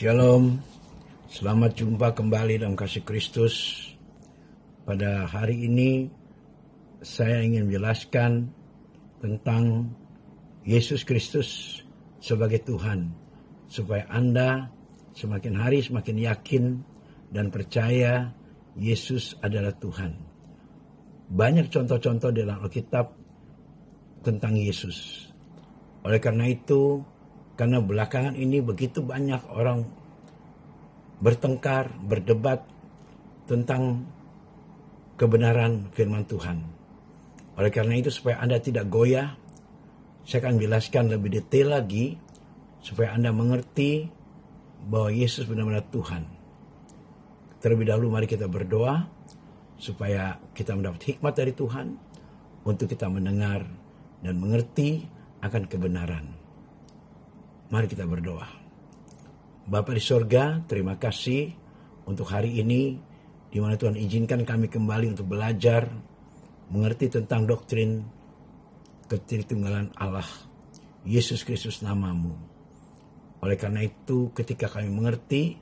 Shalom, selamat jumpa kembali dalam kasih Kristus. Pada hari ini, saya ingin menjelaskan tentang Yesus Kristus sebagai Tuhan, supaya Anda semakin hari semakin yakin dan percaya Yesus adalah Tuhan. Banyak contoh-contoh dalam Alkitab tentang Yesus. Oleh karena itu, karena belakangan ini begitu banyak orang bertengkar, berdebat tentang kebenaran firman Tuhan. Oleh karena itu supaya Anda tidak goyah, saya akan jelaskan lebih detail lagi supaya Anda mengerti bahwa Yesus benar-benar Tuhan. Terlebih dahulu mari kita berdoa supaya kita mendapat hikmat dari Tuhan untuk kita mendengar dan mengerti akan kebenaran. Mari kita berdoa. Bapak di sorga, terima kasih untuk hari ini di mana Tuhan izinkan kami kembali untuk belajar mengerti tentang doktrin ketritunggalan Allah Yesus Kristus namamu. Oleh karena itu ketika kami mengerti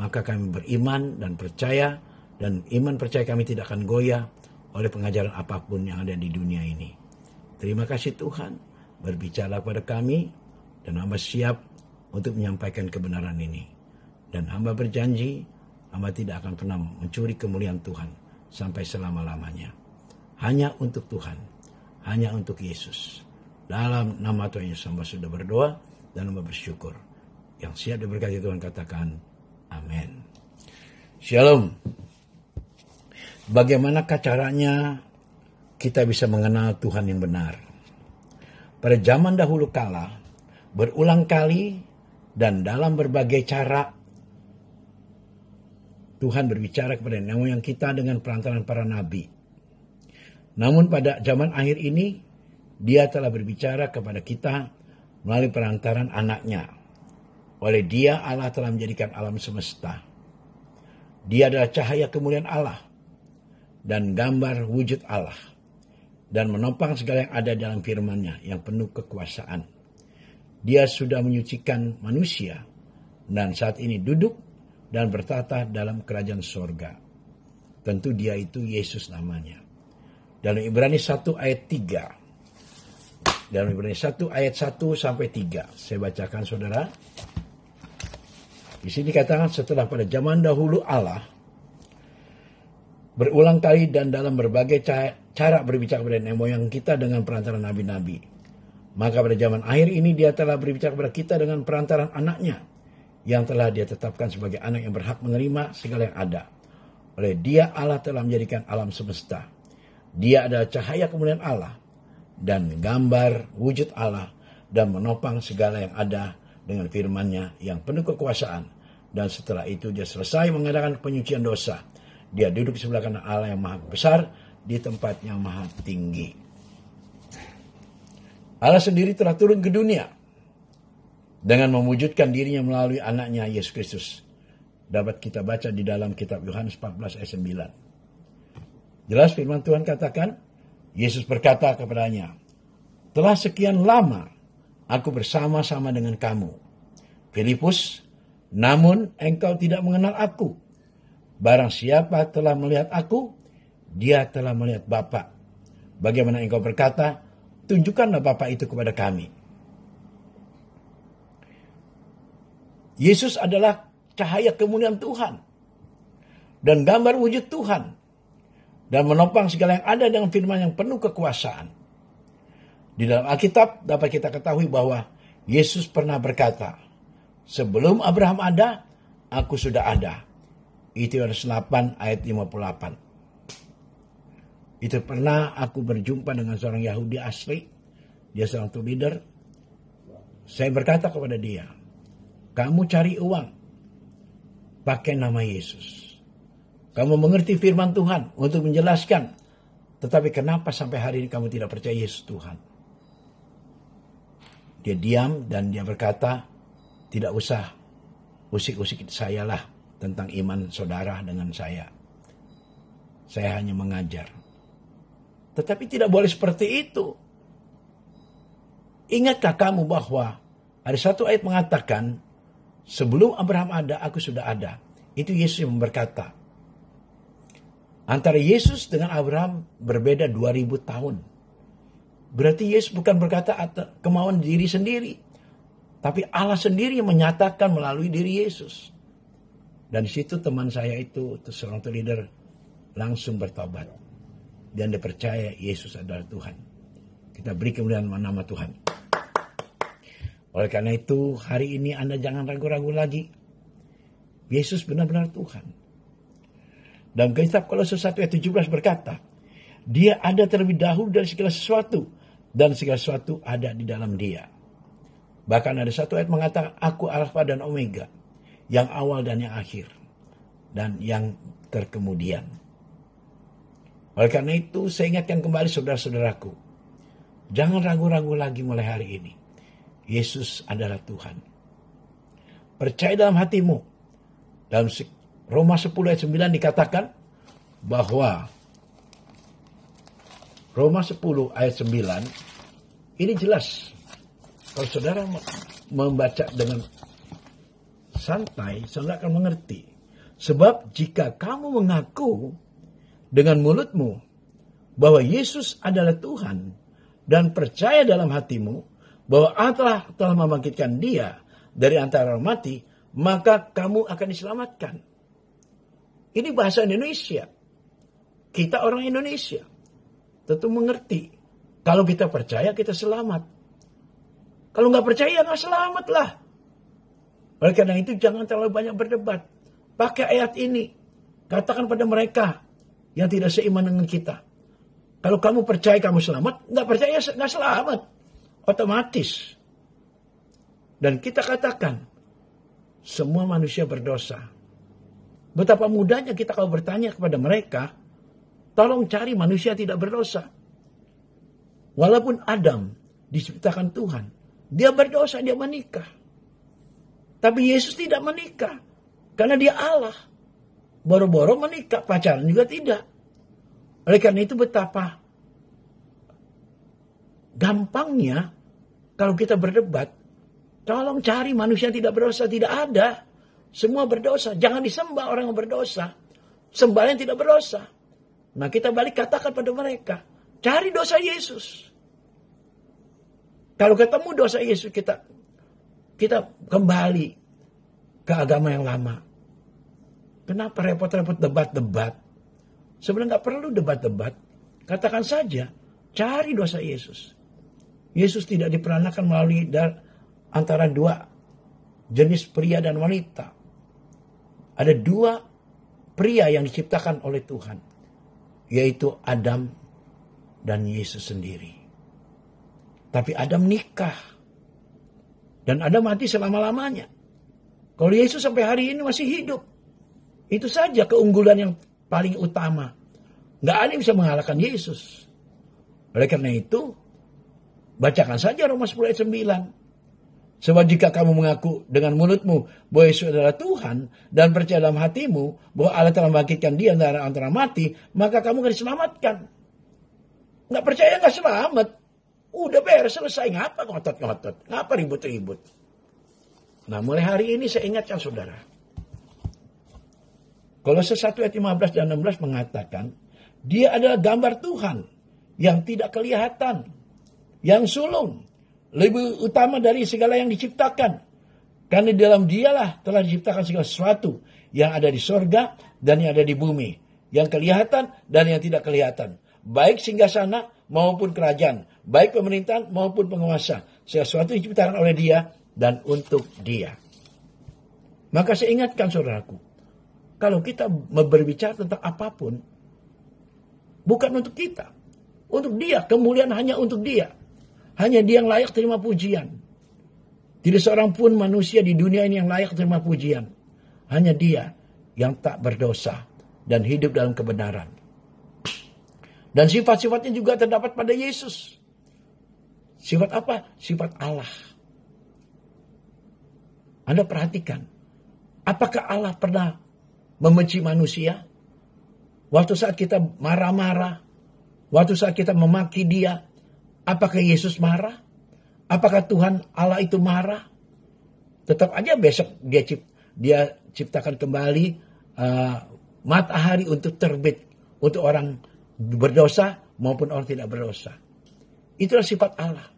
maka kami beriman dan percaya dan iman percaya kami tidak akan goyah oleh pengajaran apapun yang ada di dunia ini. Terima kasih Tuhan berbicara kepada kami dan hamba siap untuk menyampaikan kebenaran ini. Dan hamba berjanji, hamba tidak akan pernah mencuri kemuliaan Tuhan sampai selama-lamanya. Hanya untuk Tuhan, hanya untuk Yesus. Dalam nama Tuhan Yesus hamba sudah berdoa dan hamba bersyukur. Yang siap diberkati Tuhan katakan, amin. Shalom. Bagaimana caranya kita bisa mengenal Tuhan yang benar? Pada zaman dahulu kala, berulang kali dan dalam berbagai cara Tuhan berbicara kepada nenek yang kita dengan perantaran para nabi. Namun pada zaman akhir ini dia telah berbicara kepada kita melalui perantaran anaknya. Oleh dia Allah telah menjadikan alam semesta. Dia adalah cahaya kemuliaan Allah dan gambar wujud Allah dan menopang segala yang ada dalam firman-Nya yang penuh kekuasaan. Dia sudah menyucikan manusia dan saat ini duduk dan bertata dalam kerajaan sorga. Tentu dia itu Yesus namanya. Dalam Ibrani 1 ayat 3. Dalam Ibrani 1 ayat 1 sampai 3. Saya bacakan saudara. Di sini katakan setelah pada zaman dahulu Allah berulang kali dan dalam berbagai cara berbicara kepada nenek moyang kita dengan perantara nabi-nabi maka pada zaman akhir ini dia telah berbicara kepada kita dengan perantaran anaknya yang telah dia tetapkan sebagai anak yang berhak menerima segala yang ada. Oleh dia Allah telah menjadikan alam semesta. Dia adalah cahaya kemuliaan Allah dan gambar wujud Allah dan menopang segala yang ada dengan firman-Nya yang penuh kekuasaan. Dan setelah itu dia selesai mengadakan penyucian dosa. Dia duduk sebelah kanan Allah yang maha besar di tempat yang maha tinggi. Allah sendiri telah turun ke dunia dengan mewujudkan dirinya melalui anaknya Yesus Kristus. Dapat kita baca di dalam kitab Yohanes 14 ayat 9. Jelas firman Tuhan katakan, Yesus berkata kepadanya, telah sekian lama aku bersama-sama dengan kamu. Filipus, namun engkau tidak mengenal aku. Barang siapa telah melihat aku, dia telah melihat Bapa. Bagaimana engkau berkata, Tunjukkanlah Bapak itu kepada kami. Yesus adalah cahaya kemuliaan Tuhan. Dan gambar wujud Tuhan. Dan menopang segala yang ada dengan firman yang penuh kekuasaan. Di dalam Alkitab dapat kita ketahui bahwa Yesus pernah berkata, Sebelum Abraham ada, aku sudah ada. Itu Yohanes 8 ayat 58. Itu pernah aku berjumpa dengan seorang Yahudi asli, dia seorang tour leader. Saya berkata kepada dia, kamu cari uang pakai nama Yesus. Kamu mengerti firman Tuhan untuk menjelaskan. Tetapi kenapa sampai hari ini kamu tidak percaya Yesus Tuhan? Dia diam dan dia berkata, tidak usah usik-usik saya lah tentang iman saudara dengan saya. Saya hanya mengajar tetapi tidak boleh seperti itu. Ingatkah kamu bahwa ada satu ayat mengatakan, sebelum Abraham ada, aku sudah ada. Itu Yesus yang berkata. Antara Yesus dengan Abraham berbeda 2000 tahun. Berarti Yesus bukan berkata kemauan diri sendiri. Tapi Allah sendiri yang menyatakan melalui diri Yesus. Dan di situ teman saya itu, itu seorang leader, langsung bertobat dan dia percaya Yesus adalah Tuhan. Kita beri kemuliaan nama Tuhan. Oleh karena itu, hari ini Anda jangan ragu-ragu lagi. Yesus benar-benar Tuhan. Dan kitab Kolose 1 ayat 17 berkata, Dia ada terlebih dahulu dari segala sesuatu, dan segala sesuatu ada di dalam dia. Bahkan ada satu ayat mengatakan, Aku Alfa dan Omega, yang awal dan yang akhir, dan yang terkemudian. Oleh karena itu, saya ingatkan kembali saudara-saudaraku, jangan ragu-ragu lagi mulai hari ini. Yesus adalah Tuhan. Percaya dalam hatimu. Dalam Roma 10 ayat 9 dikatakan bahwa Roma 10 ayat 9 ini jelas. Kalau saudara membaca dengan santai, saudara akan mengerti. Sebab jika kamu mengaku dengan mulutmu bahwa Yesus adalah Tuhan dan percaya dalam hatimu bahwa Allah telah membangkitkan dia dari antara orang mati, maka kamu akan diselamatkan. Ini bahasa Indonesia. Kita orang Indonesia. Tentu mengerti. Kalau kita percaya, kita selamat. Kalau nggak percaya, nggak selamat lah. Oleh karena itu, jangan terlalu banyak berdebat. Pakai ayat ini. Katakan pada mereka, yang tidak seiman dengan kita. Kalau kamu percaya kamu selamat, nggak percaya nggak selamat, otomatis. Dan kita katakan, semua manusia berdosa. Betapa mudahnya kita kalau bertanya kepada mereka, tolong cari manusia tidak berdosa. Walaupun Adam diciptakan Tuhan, dia berdosa, dia menikah. Tapi Yesus tidak menikah karena dia Allah boro-boro menikah, pacaran juga tidak. Oleh karena itu betapa gampangnya kalau kita berdebat, tolong cari manusia yang tidak berdosa, tidak ada. Semua berdosa, jangan disembah orang yang berdosa. Sembah yang tidak berdosa. Nah kita balik katakan pada mereka, cari dosa Yesus. Kalau ketemu dosa Yesus kita kita kembali ke agama yang lama. Kenapa repot-repot debat-debat? Sebenarnya nggak perlu debat-debat. Katakan saja, cari dosa Yesus. Yesus tidak diperanakan melalui antara dua jenis pria dan wanita. Ada dua pria yang diciptakan oleh Tuhan, yaitu Adam dan Yesus sendiri. Tapi Adam nikah. Dan Adam mati selama-lamanya. Kalau Yesus sampai hari ini masih hidup. Itu saja keunggulan yang paling utama. Gak ada yang bisa mengalahkan Yesus. Oleh karena itu, bacakan saja Roma 10 ayat 9. Sebab jika kamu mengaku dengan mulutmu bahwa Yesus adalah Tuhan dan percaya dalam hatimu bahwa Allah telah membangkitkan dia dari antara mati, maka kamu akan diselamatkan. Gak percaya gak selamat. Udah beres selesai ngapa ngotot-ngotot, ngapa ribut-ribut. Nah mulai hari ini saya ingatkan saudara, kalau sesuatu ayat 15 dan 16 mengatakan, dia adalah gambar Tuhan yang tidak kelihatan, yang sulung, lebih utama dari segala yang diciptakan. Karena di dalam dialah telah diciptakan segala sesuatu yang ada di sorga dan yang ada di bumi. Yang kelihatan dan yang tidak kelihatan. Baik singgah sana maupun kerajaan. Baik pemerintahan maupun penguasa. Segala sesuatu diciptakan oleh dia dan untuk dia. Maka saya ingatkan saudaraku kalau kita berbicara tentang apapun, bukan untuk kita. Untuk dia, kemuliaan hanya untuk dia. Hanya dia yang layak terima pujian. Tidak seorang pun manusia di dunia ini yang layak terima pujian. Hanya dia yang tak berdosa dan hidup dalam kebenaran. Dan sifat-sifatnya juga terdapat pada Yesus. Sifat apa? Sifat Allah. Anda perhatikan. Apakah Allah pernah membenci manusia, waktu saat kita marah-marah, waktu saat kita memaki dia, apakah Yesus marah? Apakah Tuhan Allah itu marah? Tetap aja besok dia cipt, dia ciptakan kembali uh, matahari untuk terbit untuk orang berdosa maupun orang tidak berdosa. Itulah sifat Allah.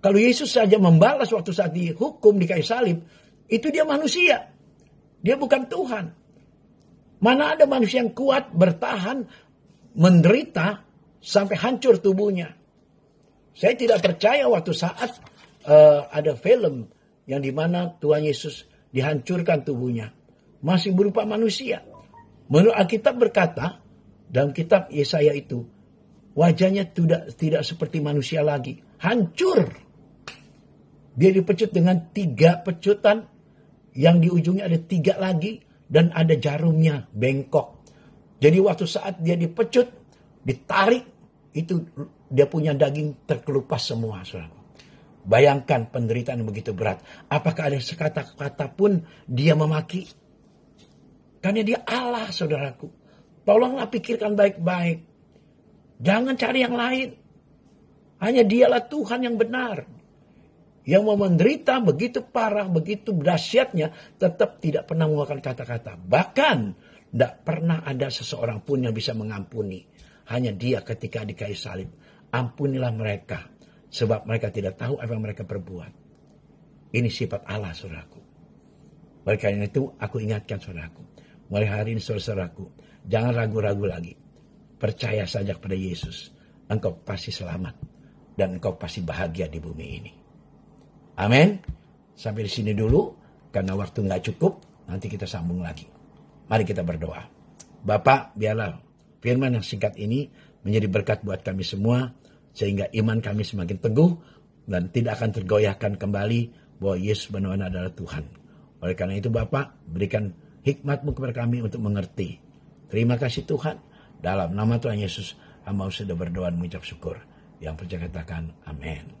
Kalau Yesus saja membalas waktu saat dihukum di kayu salib, itu dia manusia. Dia bukan Tuhan. Mana ada manusia yang kuat, bertahan, menderita sampai hancur tubuhnya. Saya tidak percaya waktu saat uh, ada film yang dimana Tuhan Yesus dihancurkan tubuhnya. Masih berupa manusia. Menurut Alkitab berkata, dalam kitab Yesaya itu, wajahnya tidak tidak seperti manusia lagi. Hancur. Dia dipecut dengan tiga pecutan yang di ujungnya ada tiga lagi dan ada jarumnya bengkok. Jadi waktu saat dia dipecut, ditarik, itu dia punya daging terkelupas semua. Bayangkan penderitaan yang begitu berat. Apakah ada sekata-kata pun dia memaki? Karena dia Allah, saudaraku. Tolonglah pikirkan baik-baik. Jangan cari yang lain. Hanya dialah Tuhan yang benar yang mau menderita begitu parah, begitu dahsyatnya, tetap tidak pernah mengeluarkan kata-kata. Bahkan tidak pernah ada seseorang pun yang bisa mengampuni. Hanya dia ketika di kayu salib. Ampunilah mereka. Sebab mereka tidak tahu apa yang mereka perbuat. Ini sifat Allah, saudaraku. Mereka karena itu, aku ingatkan saudaraku. Mulai hari ini, saudaraku, jangan ragu-ragu lagi. Percaya saja kepada Yesus. Engkau pasti selamat. Dan engkau pasti bahagia di bumi ini. Amin. Sampai di sini dulu karena waktu nggak cukup. Nanti kita sambung lagi. Mari kita berdoa. Bapak, biarlah firman yang singkat ini menjadi berkat buat kami semua sehingga iman kami semakin teguh dan tidak akan tergoyahkan kembali bahwa Yesus benar-benar adalah Tuhan. Oleh karena itu Bapak, berikan hikmatmu kepada kami untuk mengerti. Terima kasih Tuhan. Dalam nama Tuhan Yesus, hamba sudah berdoa dan mengucap syukur. Yang percaya katakan, amin.